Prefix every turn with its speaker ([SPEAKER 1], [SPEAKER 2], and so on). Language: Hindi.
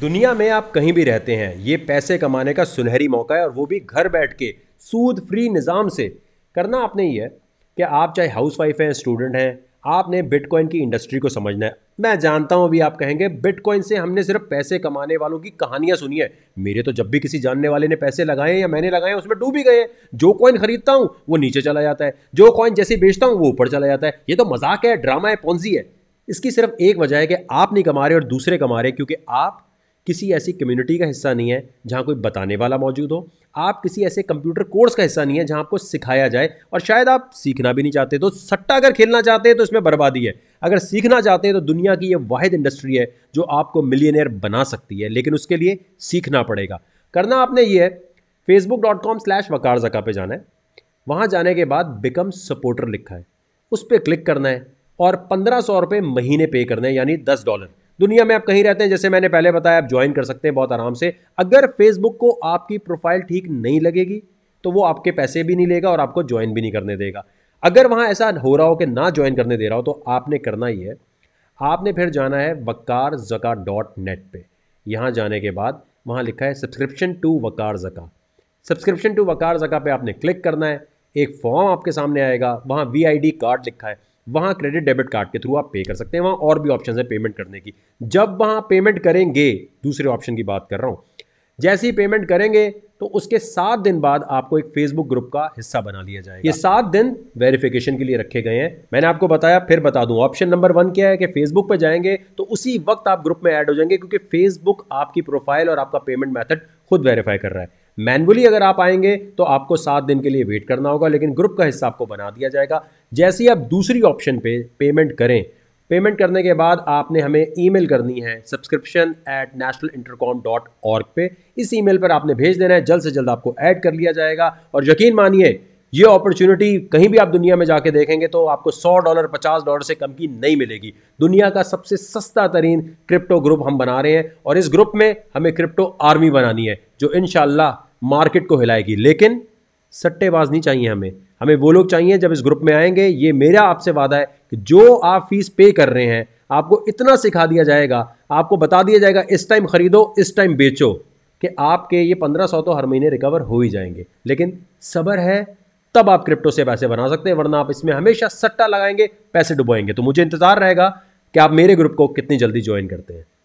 [SPEAKER 1] दुनिया में आप कहीं भी रहते हैं ये पैसे कमाने का सुनहरी मौका है और वो भी घर बैठ के सूद फ्री निज़ाम से करना आपने ही है कि आप चाहे हाउस वाइफ हैं स्टूडेंट हैं आपने बिटकॉइन की इंडस्ट्री को समझना है मैं जानता हूँ अभी आप कहेंगे बिटकॉइन से हमने सिर्फ पैसे कमाने वालों की कहानियाँ सुनी है मेरे तो जब भी किसी जानने वाले ने पैसे लगाए या मैंने लगाए उसमें डूब ही गए हैं जो कॉइन खरीदता हूँ वो नीचे चला जाता है जो कॉइन जैसे बेचता हूँ वो ऊपर चला जाता है ये तो मजाक है ड्रामा है पौजी है इसकी सिर्फ एक वजह है कि आप नहीं कमा रहे और दूसरे कमा रहे क्योंकि आप किसी ऐसी कम्युनिटी का हिस्सा नहीं है जहाँ कोई बताने वाला मौजूद हो आप किसी ऐसे कंप्यूटर कोर्स का हिस्सा नहीं है जहाँ आपको सिखाया जाए और शायद आप सीखना भी नहीं चाहते तो सट्टा अगर खेलना चाहते हैं तो इसमें बर्बादी है अगर सीखना चाहते हैं तो दुनिया की ये वाहिद इंडस्ट्री है जो आपको मिलियनियर बना सकती है लेकिन उसके लिए सीखना पड़ेगा करना आपने ये है Facebook dot com slash Waqar Zaka पर जाना है वहाँ जाने के बाद बिकम सपोर्टर लिखा है उस पर क्लिक करना है और पंद्रह सौ रुपये महीने पे करना है यानी दस डॉलर दुनिया में आप कहीं रहते हैं जैसे मैंने पहले बताया आप ज्वाइन कर सकते हैं बहुत आराम से अगर फेसबुक को आपकी प्रोफाइल ठीक नहीं लगेगी तो वो आपके पैसे भी नहीं लेगा और आपको ज्वाइन भी नहीं करने देगा अगर वहाँ ऐसा हो रहा हो कि ना ज्वाइन करने दे रहा हो तो आपने करना ही है आपने फिर जाना है वकार जका डॉट नेट पर यहाँ जाने के बाद वहाँ लिखा है सब्सक्रिप्शन टू वकार जका सब्सक्रिप्शन टू वकार जका पे आपने क्लिक करना है एक फॉर्म आपके सामने आएगा वहाँ वी कार्ड लिखा है वहाँ क्रेडिट डेबिट कार्ड के थ्रू आप पे कर सकते हैं वहाँ और भी ऑप्शन है पेमेंट करने की जब वहाँ पेमेंट करेंगे दूसरे ऑप्शन की बात कर रहा हूँ जैसे ही पेमेंट करेंगे तो उसके सात दिन बाद आपको एक फेसबुक ग्रुप का हिस्सा बना लिया जाएगा ये सात दिन वेरिफिकेशन के लिए रखे गए हैं मैंने आपको बताया फिर बता दूं ऑप्शन नंबर वन क्या है कि फेसबुक पर जाएंगे तो उसी वक्त आप ग्रुप में ऐड हो जाएंगे क्योंकि फेसबुक आपकी प्रोफाइल और आपका पेमेंट मेथड खुद वेरीफाई कर रहा है मैनुअली अगर आप आएंगे तो आपको सात दिन के लिए वेट करना होगा लेकिन ग्रुप का हिस्सा आपको बना दिया जाएगा जैसे ही आप दूसरी ऑप्शन पे पेमेंट करें पेमेंट करने के बाद आपने हमें ईमेल करनी है subscription at national intercom dot org पे इस ईमेल पर आपने भेज देना है जल्द से जल्द आपको ऐड कर लिया जाएगा और यकीन मानिए ये अपॉर्चुनिटी कहीं भी आप दुनिया में जाके देखेंगे तो आपको 100 डॉलर 50 डॉलर से कम की नहीं मिलेगी दुनिया का सबसे सस्ता तरीन क्रिप्टो ग्रुप हम बना रहे हैं और इस ग्रुप में हमें क्रिप्टो आर्मी बनानी है जो इनशाला मार्केट को हिलाएगी लेकिन सट्टेबाज नहीं चाहिए हमें हमें वो लोग चाहिए जब इस ग्रुप में आएंगे ये मेरा आपसे वादा है कि जो आप फीस पे कर रहे हैं आपको इतना सिखा दिया जाएगा आपको बता दिया जाएगा इस टाइम खरीदो इस टाइम बेचो कि आपके ये पंद्रह सौ तो हर महीने रिकवर हो ही जाएंगे लेकिन सबर है तब आप क्रिप्टो से पैसे बना सकते हैं वरना आप इसमें हमेशा सट्टा लगाएंगे पैसे डुबोएंगे तो मुझे इंतज़ार रहेगा कि आप मेरे ग्रुप को कितनी जल्दी ज्वाइन करते हैं